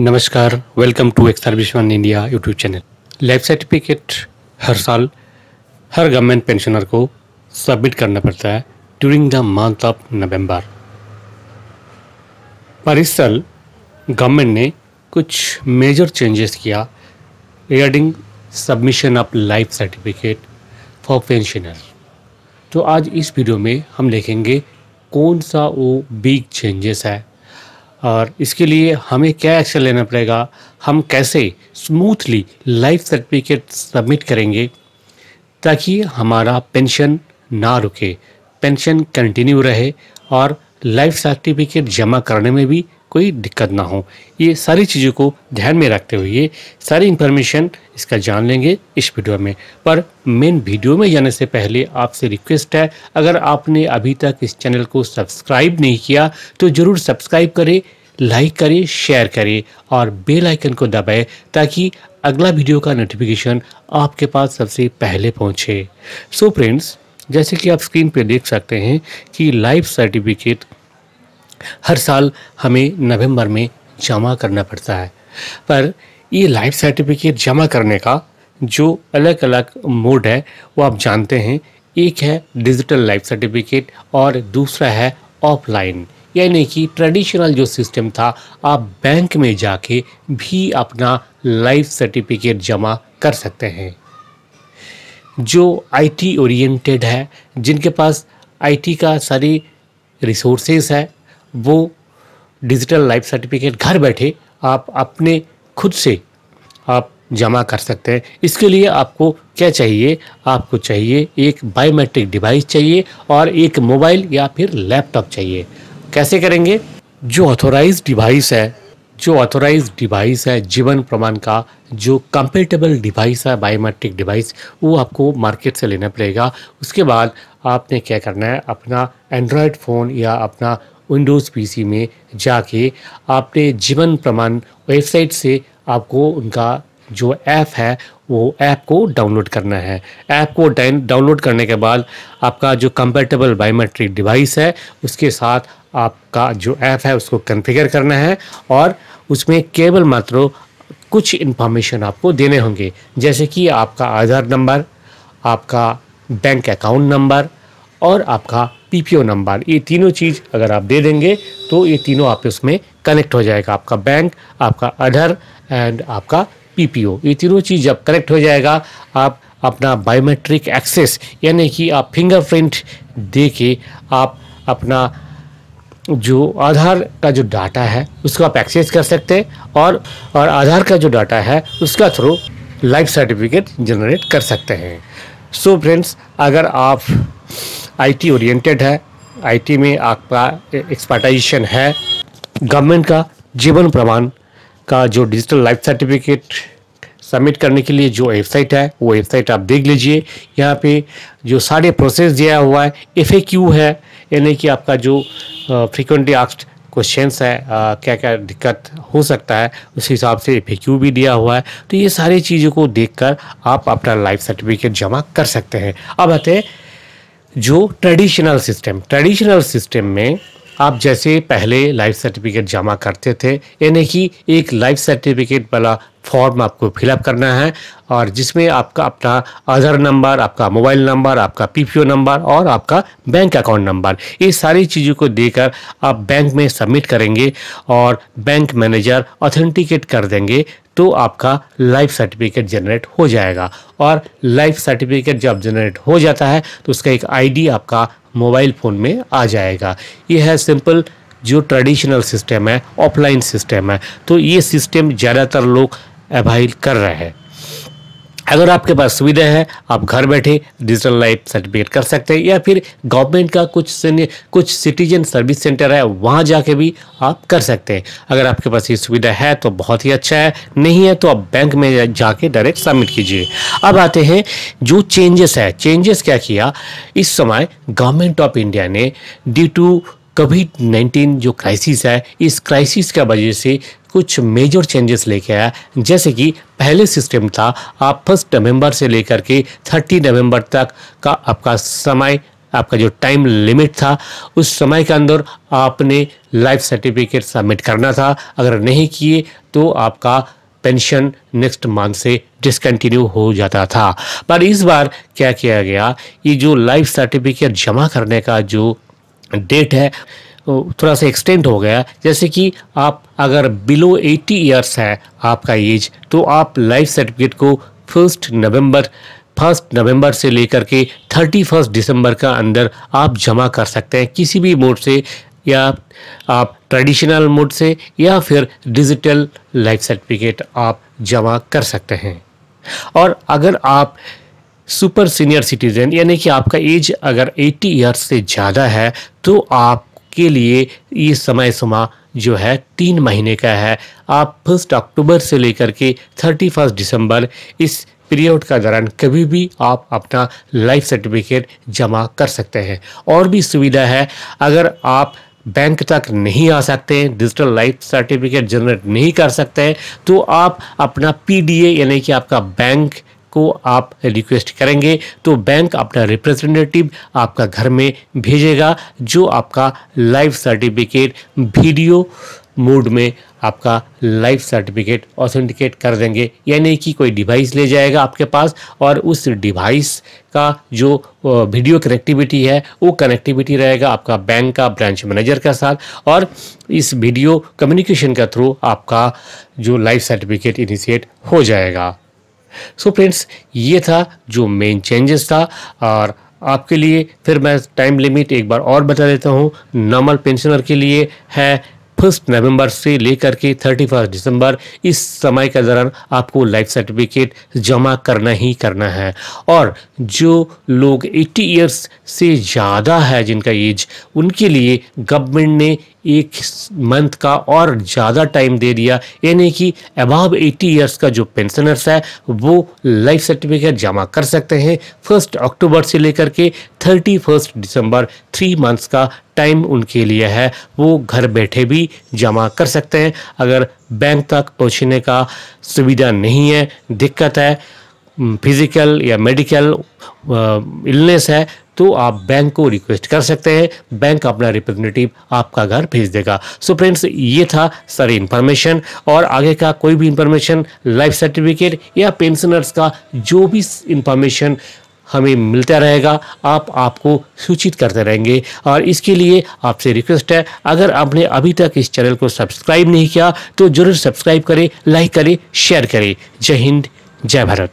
नमस्कार welcome to ex service one India YouTube channel life certificate हर साल हर गवर्नमेंट पेंशनर को सबमिट करना पड़ता है during the month of November पर इस साल गवर्नमेंट ने कुछ मेजर चेंजेस किया regarding submission of life certificate for pensioner तो आज इस वीडियो में हम देखेंगे कौन सा वो बिग चेंजेस है और इसके लिए हमें क्या एक्शन लेना पड़ेगा हम कैसे स्मूथली लाइफ सर्टिफिकेट सबमिट करेंगे ताकि हमारा पेंशन ना रुके पेंशन कंटिन्यू रहे और लाइफ सर्टिफिकेट जमा करने में भी कोई दिक्कत ना हो ये सारी चीज़ों को ध्यान में रखते हुए सारी इन्फॉर्मेशन इसका जान लेंगे इस वीडियो में पर मेन वीडियो में जाने से पहले आपसे रिक्वेस्ट है अगर आपने अभी तक इस चैनल को सब्सक्राइब नहीं किया तो ज़रूर सब्सक्राइब करें लाइक करें शेयर करें और बेल आइकन को दबाएं ताकि अगला वीडियो का नोटिफिकेशन आपके पास सबसे पहले पहुंचे सो so फ्रेंड्स जैसे कि आप स्क्रीन पर देख सकते हैं कि लाइफ सर्टिफिकेट हर साल हमें नवंबर में जमा करना पड़ता है पर ये लाइफ सर्टिफिकेट जमा करने का जो अलग अलग मोड है वो आप जानते हैं एक है डिजिटल लाइफ सर्टिफिकेट और दूसरा है ऑफलाइन यानी कि ट्रेडिशनल जो सिस्टम था आप बैंक में जाके भी अपना लाइफ सर्टिफिकेट जमा कर सकते हैं जो आईटी ओरिएंटेड है जिनके पास आईटी का सारी रिसोर्सेज है वो डिजिटल लाइफ सर्टिफिकेट घर बैठे आप अपने खुद से आप जमा कर सकते हैं इसके लिए आपको क्या चाहिए आपको चाहिए एक बायोमेट्रिक डिवाइस चाहिए और एक मोबाइल या फिर लैपटॉप चाहिए कैसे करेंगे जो ऑथोराइज डिवाइस है जो ऑथोराइज डिवाइस है जीवन प्रमाण का जो कंपेटेबल डिवाइस है बायोमेट्रिक डिवाइस वो आपको मार्केट से लेना पड़ेगा उसके बाद आपने क्या करना है अपना एंड्रॉयड फ़ोन या अपना विंडोज़ पीसी में जाके आपने जीवन प्रमाण वेबसाइट से आपको उनका जो ऐप है वो ऐप को डाउनलोड करना है ऐप को डाउनलोड करने के बाद आपका जो कंपेटेबल बायोमेट्रिक डिवाइस है उसके साथ आपका जो ऐप है उसको कन्फिगर करना है और उसमें केवल मात्र कुछ इन्फॉर्मेशन आपको देने होंगे जैसे कि आपका आधार नंबर आपका बैंक अकाउंट नंबर और आपका पीपीओ नंबर ये तीनों चीज़ अगर आप दे देंगे तो ये तीनों आप उसमें कनेक्ट हो जाएगा आपका बैंक आपका आधार एंड आपका पीपीओ ये तीनों चीज़ जब कनेक्ट हो जाएगा आप अपना बायोमेट्रिक एक्सेस यानी कि आप फिंगरप्रिंट दे के आप अपना जो आधार का जो डाटा है उसको आप एक्सेस कर सकते हैं और और आधार का जो डाटा है उसका थ्रू लाइफ सर्टिफिकेट जनरेट कर सकते हैं सो so फ्रेंड्स अगर आप आईटी ओरिएंटेड है आईटी में आपका एक्सपर्टाइजेशन है गवर्नमेंट का जीवन प्रमाण का जो डिजिटल लाइफ सर्टिफिकेट सबमिट करने के लिए जो वेबसाइट है वो वेबसाइट आप देख लीजिए यहाँ पे जो सारे प्रोसेस दिया हुआ है एफ है यानी कि आपका जो फ्रिक्वेंटली आस्ट क्वेश्चंस है आ, क्या क्या दिक्कत हो सकता है उस हिसाब से एफ भी दिया हुआ है तो ये सारी चीज़ों को देखकर आप अपना लाइफ सर्टिफिकेट जमा कर सकते हैं अब आते हैं जो ट्रेडिशनल सिस्टम ट्रेडिशनल सिस्टम में आप जैसे पहले लाइफ सर्टिफिकेट जमा करते थे यानी कि एक लाइफ सर्टिफिकेट वाला फॉर्म आपको फिलअप करना है और जिसमें आपका अपना आधार नंबर आपका मोबाइल नंबर आपका पीपीओ नंबर और आपका बैंक अकाउंट नंबर ये सारी चीज़ों को देकर आप बैंक में सबमिट करेंगे और बैंक मैनेजर ऑथेंटिकेट कर देंगे तो आपका लाइफ सर्टिफिकेट जनरेट हो जाएगा और लाइफ सर्टिफिकेट जब जनरेट हो जाता है तो उसका एक आईडी आपका मोबाइल फ़ोन में आ जाएगा ये है सिंपल जो ट्रेडिशनल सिस्टम है ऑफलाइन सिस्टम है तो ये सिस्टम ज़्यादातर लोग अवाइल कर रहे हैं अगर आपके पास सुविधा है आप घर बैठे डिजिटल लाइफ सर्टिफिकेट कर सकते हैं या फिर गवर्नमेंट का कुछ कुछ सिटीजन सर्विस सेंटर है वहाँ जाके भी आप कर सकते हैं अगर आपके पास ये सुविधा है तो बहुत ही अच्छा है नहीं है तो आप बैंक में जाके डायरेक्ट सबमिट कीजिए अब आते हैं जो चेंजेस है चेंजेस क्या किया इस समय गवर्नमेंट ऑफ इंडिया ने ड्यू टू कोविड नाइन्टीन जो क्राइसिस है इस क्राइसिस की वजह से कुछ मेजर चेंजेस लेके आया जैसे कि पहले सिस्टम था आप फर्स्ट नवंबर से लेकर के थर्टी नवंबर तक का आपका समय आपका जो टाइम लिमिट था उस समय के अंदर आपने लाइफ सर्टिफिकेट सबमिट करना था अगर नहीं किए तो आपका पेंशन नेक्स्ट मंथ से डिसकंटिन्यू हो जाता था पर इस बार क्या किया गया ये जो लाइफ सर्टिफिकेट जमा करने का जो डेट है थोड़ा सा एक्सटेंड हो गया जैसे कि आप अगर बिलो 80 इयर्स है आपका एज तो आप लाइफ सर्टिफिकेट को फर्स्ट नवंबर फर्स्ट नवंबर से लेकर के थर्टी फर्स्ट दिसंबर का अंदर आप जमा कर सकते हैं किसी भी मोड से या आप ट्रेडिशनल मोड से या फिर डिजिटल लाइफ सर्टिफिकेट आप जमा कर सकते हैं और अगर आप सुपर सीनियर सिटीजन यानी कि आपका एज अगर 80 ईयर्स से ज़्यादा है तो आपके लिए ये समय सीमा जो है तीन महीने का है आप फर्स्ट अक्टूबर से लेकर के थर्टी फर्स्ट दिसंबर इस पीरियड का दौरान कभी भी आप अपना लाइफ सर्टिफिकेट जमा कर सकते हैं और भी सुविधा है अगर आप बैंक तक नहीं आ सकते हैं डिजिटल लाइफ सर्टिफिकेट जनरेट नहीं कर सकते हैं तो आप अपना पीडीए यानी कि आपका बैंक को आप रिक्वेस्ट करेंगे तो बैंक अपना रिप्रेजेंटेटिव आपका घर में भेजेगा जो आपका लाइफ सर्टिफिकेट वीडियो मोड में आपका लाइफ सर्टिफिकेट ऑथेंटिकेट कर देंगे यानी कि कोई डिवाइस ले जाएगा आपके पास और उस डिवाइस का जो वीडियो कनेक्टिविटी है वो कनेक्टिविटी रहेगा आपका बैंक का ब्रांच मैनेजर के साथ और इस वीडियो कम्युनिकेशन के थ्रू आपका जो लाइफ सर्टिफिकेट इनिशिएट हो जाएगा सो फ्रेंड्स ये था जो मेन चेंजेस था और आपके लिए फिर मैं टाइम लिमिट एक बार और बता देता हूँ नॉर्मल पेंशनर के लिए है फर्स्ट नवंबर से लेकर के थर्टी फर्स्ट दिसंबर इस समय के दौरान आपको लाइफ सर्टिफिकेट जमा करना ही करना है और जो लोग 80 इयर्स से ज़्यादा है जिनका एज उनके लिए गवर्नमेंट ने एक मंथ का और ज़्यादा टाइम दे दिया यानी कि अबाव 80 ईयर्स का जो पेंशनर्स है वो लाइफ सर्टिफिकेट जमा कर सकते हैं फर्स्ट अक्टूबर से लेकर के thirty first December three months का टाइम उनके लिए है वो घर बैठे भी जमा कर सकते हैं अगर बैंक तक पहुँचने का सुविधा नहीं है दिक्कत है फिज़िकल mm, या मेडिकल इलनेस uh, है तो आप बैंक को रिक्वेस्ट कर सकते हैं बैंक अपना रिप्रेजेंटेटिव आपका घर भेज देगा सो फ्रेंड्स ये था सारी इन्फॉर्मेशन और आगे का कोई भी इन्फॉर्मेशन लाइफ सर्टिफिकेट या पेंशनर्स का जो भी इन्फॉर्मेशन हमें मिलता रहेगा आप आपको सूचित करते रहेंगे और इसके लिए आपसे रिक्वेस्ट है अगर आपने अभी तक इस चैनल को सब्सक्राइब नहीं किया तो जरूर सब्सक्राइब करें लाइक करें शेयर करें जय हिंद जय भारत